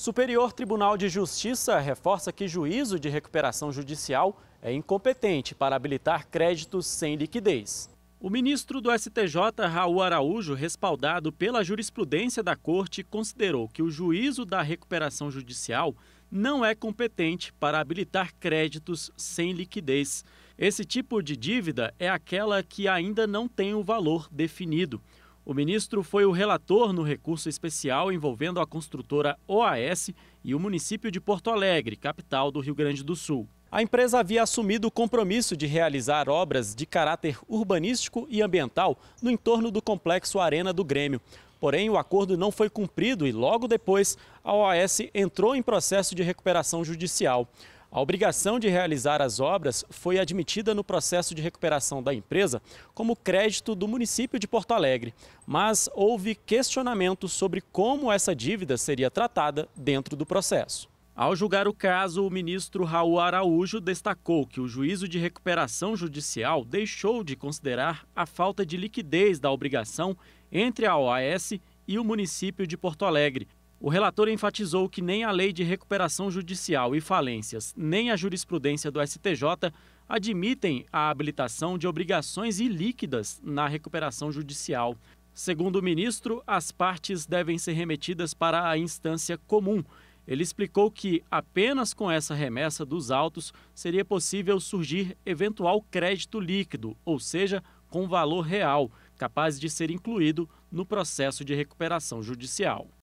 Superior Tribunal de Justiça reforça que juízo de recuperação judicial é incompetente para habilitar créditos sem liquidez. O ministro do STJ, Raul Araújo, respaldado pela jurisprudência da Corte, considerou que o juízo da recuperação judicial não é competente para habilitar créditos sem liquidez. Esse tipo de dívida é aquela que ainda não tem o valor definido. O ministro foi o relator no recurso especial envolvendo a construtora OAS e o município de Porto Alegre, capital do Rio Grande do Sul. A empresa havia assumido o compromisso de realizar obras de caráter urbanístico e ambiental no entorno do complexo Arena do Grêmio. Porém, o acordo não foi cumprido e logo depois a OAS entrou em processo de recuperação judicial. A obrigação de realizar as obras foi admitida no processo de recuperação da empresa como crédito do município de Porto Alegre, mas houve questionamento sobre como essa dívida seria tratada dentro do processo. Ao julgar o caso, o ministro Raul Araújo destacou que o juízo de recuperação judicial deixou de considerar a falta de liquidez da obrigação entre a OAS e o município de Porto Alegre, o relator enfatizou que nem a lei de recuperação judicial e falências, nem a jurisprudência do STJ admitem a habilitação de obrigações ilíquidas na recuperação judicial. Segundo o ministro, as partes devem ser remetidas para a instância comum. Ele explicou que apenas com essa remessa dos autos seria possível surgir eventual crédito líquido, ou seja, com valor real, capaz de ser incluído no processo de recuperação judicial.